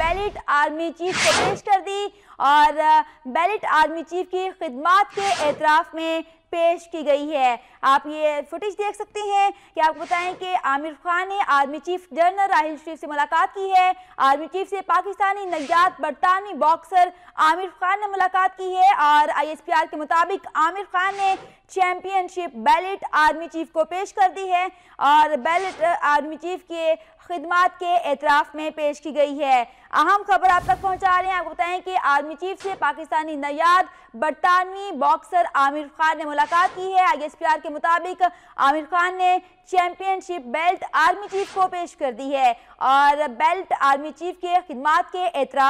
ballot army chief को पेश कर दी और बैलेट आर्मी चीफ की खिदमत के एतराफ़ में पेश की गई है आप ये फुटेज देख सकते हैं कि आपको बताएं कि आमिर खान ने army chief general Raheel Sharif से मुलाकात की है आर्मी चीफ से पाकिस्तानी नजात बरतानवी बॉक्सर आमिर खान ने मुलाकात की है और आई के मुताबिक आमिर खान ने चैम्पियनशिप बैलेट आर्मी चीफ को पेश कर दी है और बैलेट आर्मी चीफ के खदमात के एतराफ़ में पेश की गई है अहम खबर आप तक पहुंचा रहे हैं आपको बताएं कि आर्मी चीफ से पाकिस्तानी नयाद बरतानवी बॉक्सर आमिर खान ने मुलाकात मुलाकात की है आईएसपीआर के मुताबिक आमिर खान ने चैंपियनशिप बेल्ट आर्मी चीफ को पेश कर दी है और बेल्ट आर्मी चीफ के खिदमात के एतराज